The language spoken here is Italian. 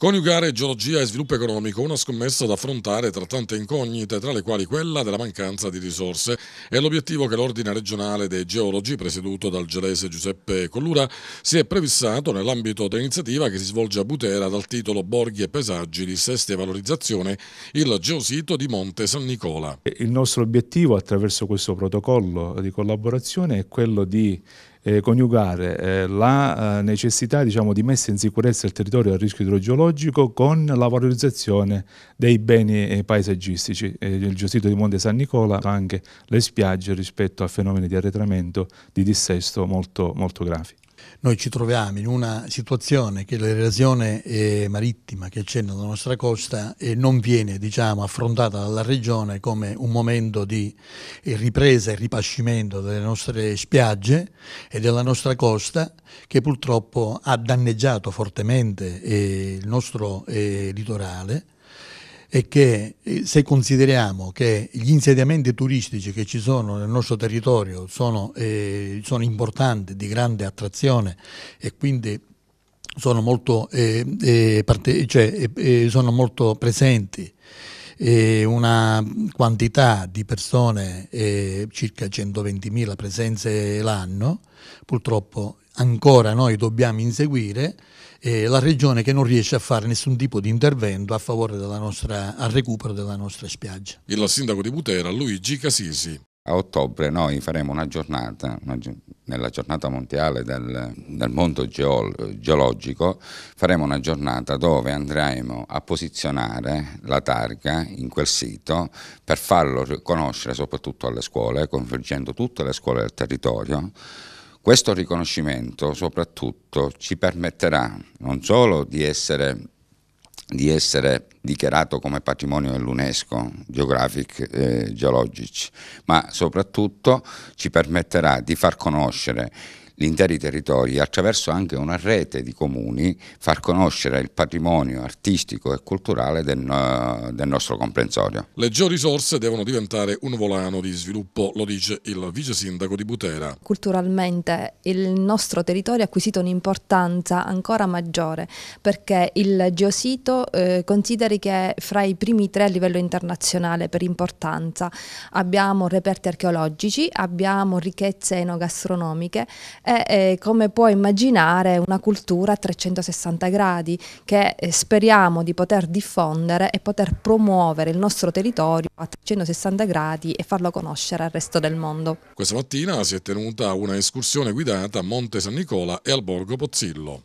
Coniugare geologia e sviluppo economico, una scommessa da affrontare tra tante incognite, tra le quali quella della mancanza di risorse, è l'obiettivo che l'Ordine regionale dei geologi, presieduto dal gelese Giuseppe Collura, si è previssato nell'ambito dell'iniziativa che si svolge a Butera dal titolo Borghi e paesaggi, dissesti e valorizzazione, il geosito di Monte San Nicola. Il nostro obiettivo attraverso questo protocollo di collaborazione è quello di eh, coniugare eh, la eh, necessità diciamo, di messa in sicurezza del territorio a rischio idrogeologico con la valorizzazione dei beni eh, paesaggistici. Eh, il geosito di Monte San Nicola ha anche le spiagge rispetto a fenomeni di arretramento, di dissesto molto, molto gravi. Noi ci troviamo in una situazione che l'erosione marittima che c'è nella nostra costa non viene diciamo, affrontata dalla Regione come un momento di ripresa e ripascimento delle nostre spiagge e della nostra costa che purtroppo ha danneggiato fortemente eh, il nostro eh, litorale è che eh, se consideriamo che gli insediamenti turistici che ci sono nel nostro territorio sono, eh, sono importanti, di grande attrazione e quindi sono molto, eh, eh, parte, cioè, eh, eh, sono molto presenti eh, una quantità di persone, eh, circa 120.000 presenze l'anno, purtroppo ancora noi dobbiamo inseguire, eh, la regione che non riesce a fare nessun tipo di intervento a favore della nostra, al recupero della nostra spiaggia. Il sindaco di Butera, Luigi Casisi a ottobre noi faremo una giornata, una, nella giornata mondiale del, del mondo geolo, geologico, faremo una giornata dove andremo a posizionare la targa in quel sito per farlo riconoscere soprattutto alle scuole, convergendo tutte le scuole del territorio. Questo riconoscimento soprattutto ci permetterà non solo di essere di essere dichiarato come patrimonio dell'UNESCO, Geographic eh, Geologic, ma soprattutto ci permetterà di far conoscere gli interi territori attraverso anche una rete di comuni far conoscere il patrimonio artistico e culturale del, eh, del nostro comprensorio. Le georisorse devono diventare un volano di sviluppo, lo dice il vice sindaco di Butera. Culturalmente il nostro territorio ha acquisito un'importanza ancora maggiore perché il geosito eh, consideri che è fra i primi tre a livello internazionale per importanza. Abbiamo reperti archeologici, abbiamo ricchezze enogastronomiche è, eh, come puoi immaginare una cultura a 360 gradi che eh, speriamo di poter diffondere e poter promuovere il nostro territorio a 360 gradi e farlo conoscere al resto del mondo. Questa mattina si è tenuta una escursione guidata a Monte San Nicola e al Borgo Pozzillo.